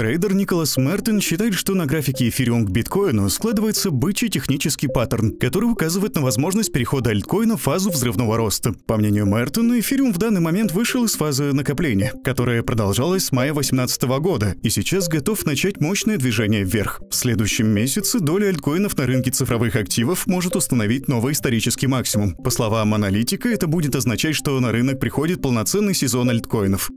Трейдер Николас Мертен считает, что на графике эфириум к биткоину складывается бычий технический паттерн, который указывает на возможность перехода альткоина в фазу взрывного роста. По мнению Мертона, эфириум в данный момент вышел из фазы накопления, которая продолжалась с мая 2018 года и сейчас готов начать мощное движение вверх. В следующем месяце доля альткоинов на рынке цифровых активов может установить новый исторический максимум. По словам аналитика, это будет означать, что на рынок приходит полноценный сезон альткоинов.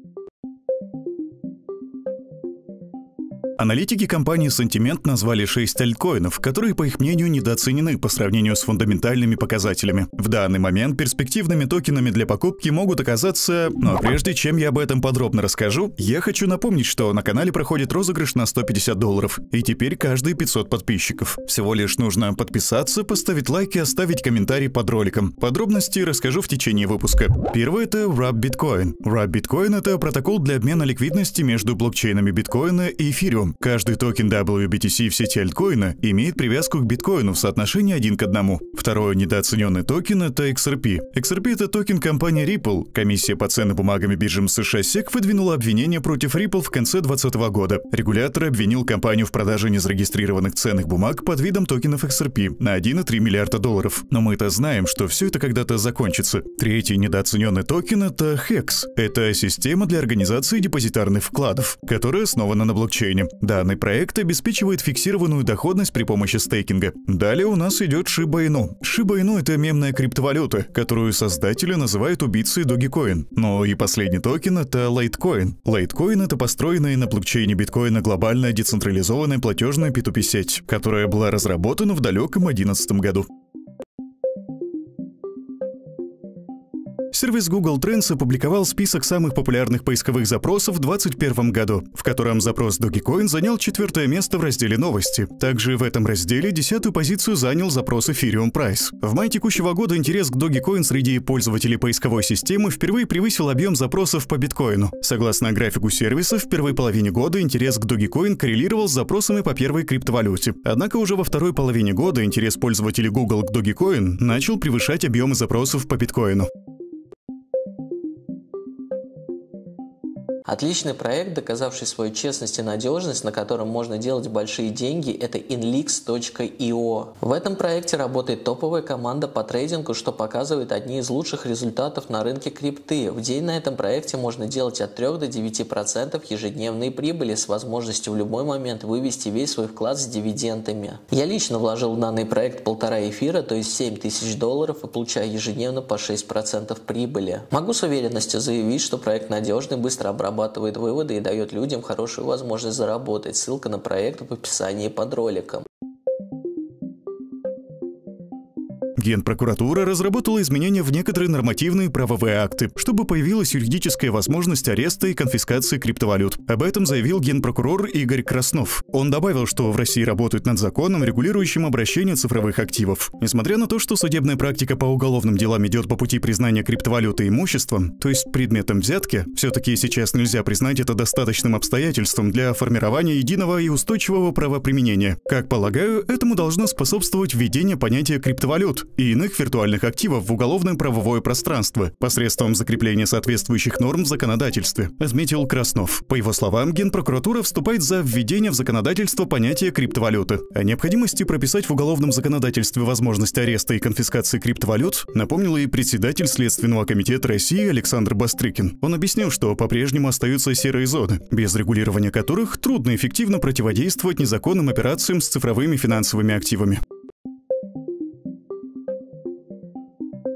Аналитики компании «Сантимент» назвали 6 альткоинов, которые, по их мнению, недооценены по сравнению с фундаментальными показателями. В данный момент перспективными токенами для покупки могут оказаться... Но прежде чем я об этом подробно расскажу, я хочу напомнить, что на канале проходит розыгрыш на 150 долларов, и теперь каждые 500 подписчиков. Всего лишь нужно подписаться, поставить лайк и оставить комментарий под роликом. Подробности расскажу в течение выпуска. Первое — это Wrap Bitcoin. Wrap Bitcoin — это протокол для обмена ликвидности между блокчейнами биткоина и эфириум. Каждый токен WBTC в сети альткоина имеет привязку к биткоину в соотношении один к одному. Второй недооцененный токен — это XRP. XRP — это токен компании Ripple. Комиссия по ценным бумагам и биржам США SEC выдвинула обвинение против Ripple в конце 2020 года. Регулятор обвинил компанию в продаже незарегистрированных ценных бумаг под видом токенов XRP на 1,3 миллиарда долларов. Но мы-то знаем, что все это когда-то закончится. Третий недооцененный токен — это HEX. Это система для организации депозитарных вкладов, которая основана на блокчейне. Данный проект обеспечивает фиксированную доходность при помощи стейкинга. Далее у нас идет Shiba Inu. Shiba Inu — это мемная криптовалюта, которую создатели называют убийцей Dogecoin. Но и последний токен — это Litecoin. Litecoin — это построенная на блокчейне биткоина глобальная децентрализованная платежная P2P-сеть, которая была разработана в далеком 2011 году. Сервис Google Trends опубликовал список самых популярных поисковых запросов в 2021 году, в котором запрос Dogecoin занял четвертое место в разделе «Новости». Также в этом разделе десятую позицию занял запрос Ethereum Price. В мае текущего года интерес к Dogecoin среди пользователей поисковой системы впервые превысил объем запросов по биткоину. Согласно графику сервиса, в первой половине года интерес к Dogecoin коррелировал с запросами по первой криптовалюте. Однако уже во второй половине года интерес пользователей Google к Dogecoin начал превышать объемы запросов по биткоину. Отличный проект, доказавший свою честность и надежность, на котором можно делать большие деньги, это inlix.io. В этом проекте работает топовая команда по трейдингу, что показывает одни из лучших результатов на рынке крипты. В день на этом проекте можно делать от 3 до 9% ежедневной прибыли с возможностью в любой момент вывести весь свой вклад с дивидендами. Я лично вложил в данный проект полтора эфира, то есть 7 тысяч долларов и получаю ежедневно по 6% прибыли. Могу с уверенностью заявить, что проект надежный, быстро обрабатывается отрабатывает выводы и дает людям хорошую возможность заработать. Ссылка на проект в описании под роликом. Генпрокуратура разработала изменения в некоторые нормативные правовые акты, чтобы появилась юридическая возможность ареста и конфискации криптовалют. Об этом заявил генпрокурор Игорь Краснов. Он добавил, что в России работают над законом, регулирующим обращение цифровых активов. Несмотря на то, что судебная практика по уголовным делам идет по пути признания криптовалюты имуществом, то есть предметом взятки, все-таки сейчас нельзя признать это достаточным обстоятельством для формирования единого и устойчивого правоприменения. Как полагаю, этому должно способствовать введение понятия криптовалют, и иных виртуальных активов в уголовное правовое пространство посредством закрепления соответствующих норм в законодательстве, отметил Краснов. По его словам, Генпрокуратура вступает за введение в законодательство понятия криптовалюты. О необходимости прописать в уголовном законодательстве возможность ареста и конфискации криптовалют напомнил и председатель Следственного комитета России Александр Бастрыкин. Он объяснил, что по-прежнему остаются серые зоны, без регулирования которых трудно эффективно противодействовать незаконным операциям с цифровыми финансовыми активами.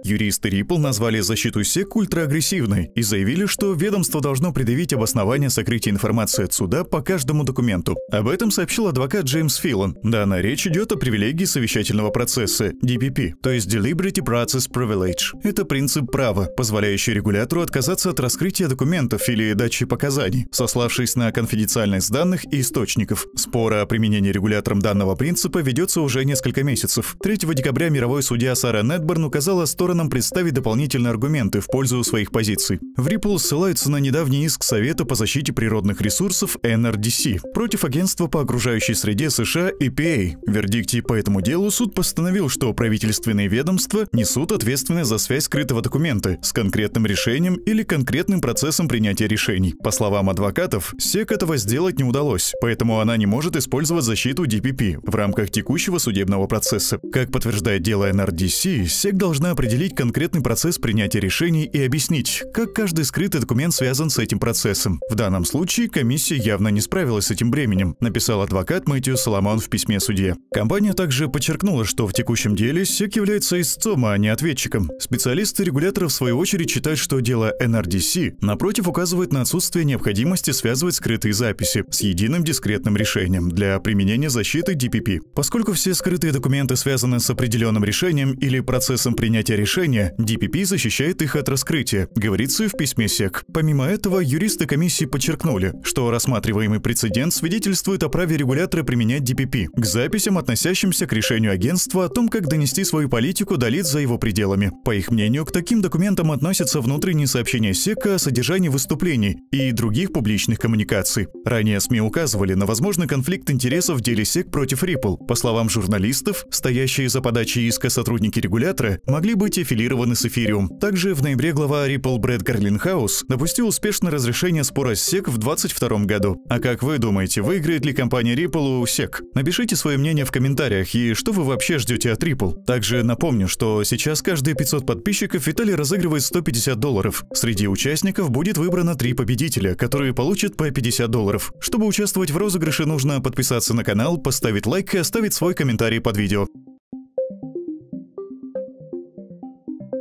Юристы Ripple назвали защиту SEC ультраагрессивной и заявили, что ведомство должно предъявить обоснование сокрытия информации от суда по каждому документу. Об этом сообщил адвокат Джеймс Филан. Данная речь идет о привилегии совещательного процесса, DPP, то есть Deliberate Process Privilege. Это принцип права, позволяющий регулятору отказаться от раскрытия документов или дачи показаний, сославшись на конфиденциальность данных и источников. Спор о применении регулятором данного принципа ведется уже несколько месяцев. 3 декабря мировой судья Сара Недборн указала сторону сторонам представить дополнительные аргументы в пользу своих позиций. В Ripple ссылаются на недавний иск Совета по защите природных ресурсов NRDC против Агентства по окружающей среде США EPA. В вердикте по этому делу суд постановил, что правительственные ведомства несут ответственность за связь скрытого документа с конкретным решением или конкретным процессом принятия решений. По словам адвокатов, СЕК этого сделать не удалось, поэтому она не может использовать защиту DPP в рамках текущего судебного процесса. Как подтверждает дело NRDC, СЕК должна определить установить конкретный процесс принятия решений и объяснить, как каждый скрытый документ связан с этим процессом. В данном случае комиссия явно не справилась с этим бременем, написал адвокат Мэтью Соломон в письме судье. Компания также подчеркнула, что в текущем деле СЕК является истцом, а не ответчиком. Специалисты регулятора в свою очередь считают, что дело NRDC напротив указывает на отсутствие необходимости связывать скрытые записи с единым дискретным решением для применения защиты DPP. Поскольку все скрытые документы связаны с определенным решением или процессом принятия решения, нарушения. DPP защищает их от раскрытия, говорится в письме СЕК. Помимо этого, юристы комиссии подчеркнули, что рассматриваемый прецедент свидетельствует о праве регулятора применять DPP к записям, относящимся к решению агентства о том, как донести свою политику до лиц за его пределами. По их мнению, к таким документам относятся внутренние сообщения СЕКа о содержании выступлений и других публичных коммуникаций. Ранее СМИ указывали на возможный конфликт интересов в деле СЕК против Ripple. По словам журналистов, стоящие за подачей иска сотрудники регулятора могли быть аффилированы с эфириум. Также в ноябре глава Ripple Брэд Карлинхаус допустил успешное разрешение спора с SEC в 2022 году. А как вы думаете, выиграет ли компания Ripple у SEC? Напишите свое мнение в комментариях и что вы вообще ждете от Ripple. Также напомню, что сейчас каждые 500 подписчиков Виталий разыгрывает 150 долларов. Среди участников будет выбрано три победителя, которые получат по 50 долларов. Чтобы участвовать в розыгрыше, нужно подписаться на канал, поставить лайк и оставить свой комментарий под видео.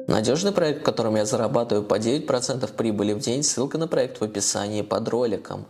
Надежный проект, в котором я зарабатываю по 9% прибыли в день, ссылка на проект в описании под роликом.